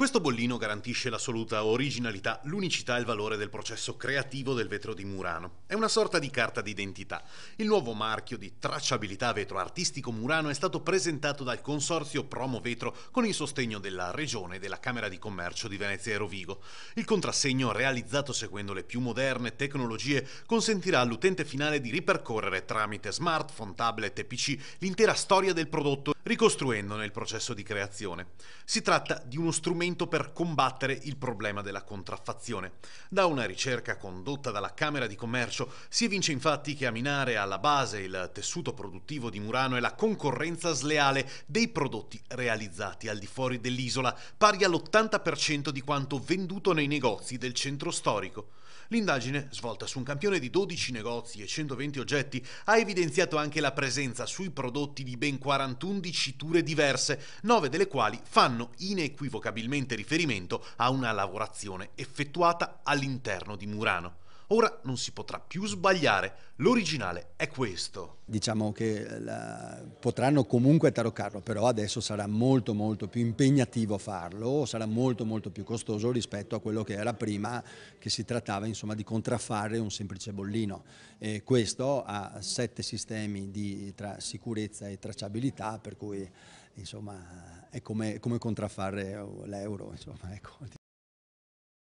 Questo bollino garantisce l'assoluta originalità, l'unicità e il valore del processo creativo del vetro di Murano. È una sorta di carta d'identità. Il nuovo marchio di tracciabilità vetro artistico Murano è stato presentato dal consorzio Promo Vetro con il sostegno della Regione e della Camera di Commercio di Venezia e Rovigo. Il contrassegno, realizzato seguendo le più moderne tecnologie, consentirà all'utente finale di ripercorrere tramite smartphone, tablet e PC l'intera storia del prodotto ricostruendone il processo di creazione. Si tratta di uno strumento per combattere il problema della contraffazione. Da una ricerca condotta dalla Camera di Commercio si evince infatti che a minare alla base il tessuto produttivo di Murano è la concorrenza sleale dei prodotti realizzati al di fuori dell'isola, pari all'80% di quanto venduto nei negozi del centro storico. L'indagine, svolta su un campione di 12 negozi e 120 oggetti, ha evidenziato anche la presenza sui prodotti di ben 41 diciture diverse, nove delle quali fanno inequivocabilmente riferimento a una lavorazione effettuata all'interno di Murano. Ora non si potrà più sbagliare, l'originale è questo. Diciamo che eh, la... potranno comunque taroccarlo, però adesso sarà molto molto più impegnativo farlo, sarà molto molto più costoso rispetto a quello che era prima, che si trattava insomma di contraffare un semplice bollino. E questo ha sette sistemi di tra... sicurezza e tracciabilità, per cui insomma è come, come contraffare l'euro. Insomma, ecco.